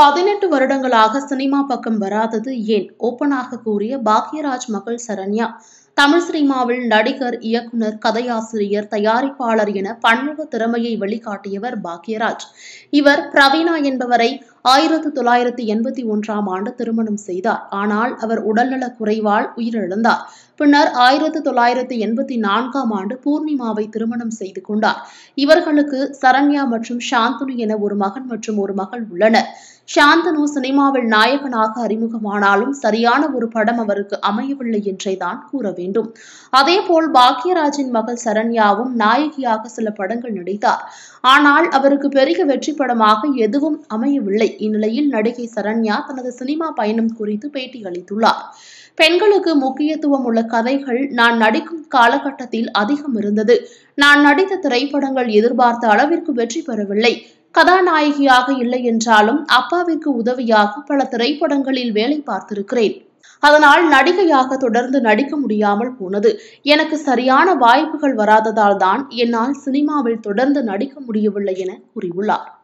பதினெட்டு வருடங்களாக சினிமா பக்கம் வராதது ஏன் ஓப்பனாக கூறிய பாக்யராஜ் மகள் சரண்யா தமிழ் சினிமாவில் நடிகர் இயக்குனர் கதையாசிரியர் தயாரிப்பாளர் என பன்முக திறமையை வெளிக்காட்டியவர் பாக்யராஜ் இவர் பிரவீனா என்பவரை ஆயிரத்தி தொள்ளாயிரத்தி எண்பத்தி ஒன்றாம் ஆண்டு திருமணம் செய்தார் ஆனால் அவர் உடல்நலக் குறைவால் உயிரிழந்தார் பின்னர் ஆயிரத்தி தொள்ளாயிரத்தி எண்பத்தி நான்காம் ஆண்டு பூர்ணிமாவை திருமணம் செய்து கொண்டார் இவர்களுக்கு சரண்யா மற்றும் சாந்தனு என ஒரு மகன் மற்றும் ஒரு மகள் உள்ளனர் சாந்தனு சினிமாவில் நாயகனாக அறிமுகமானாலும் சரியான ஒரு படம் அவருக்கு அமையவில்லை என்றே தான் கூற வேண்டும் அதேபோல் பாக்யராஜின் மகள் சரண்யாவும் நாயகியாக சில படங்கள் நடித்தார் ஆனால் அவருக்கு பெரிய வெற்றி படமாக எதுவும் அமையவில்லை இந்நிலையில் நடிகை சரண்யா தனது சினிமா பயணம் குறித்து பேட்டி அளித்துள்ளார் பெண்களுக்கு முக்கியத்துவம் உள்ள கதைகள் நான் நடிக்கும் காலகட்டத்தில் அதிகம் இருந்தது நான் நடித்த திரைப்படங்கள் எதிர்பார்த்த அளவிற்கு வெற்றி பெறவில்லை கதாநாயகியாக இல்லை என்றாலும் அப்பாவிற்கு உதவியாக பல திரைப்படங்களில் வேலை பார்த்திருக்கிறேன் அதனால் நடிகையாக தொடர்ந்து நடிக்க முடியாமல் போனது எனக்கு சரியான வாய்ப்புகள் வராததால் தான் என்னால் சினிமாவில் தொடர்ந்து நடிக்க முடியவில்லை என கூறியுள்ளார்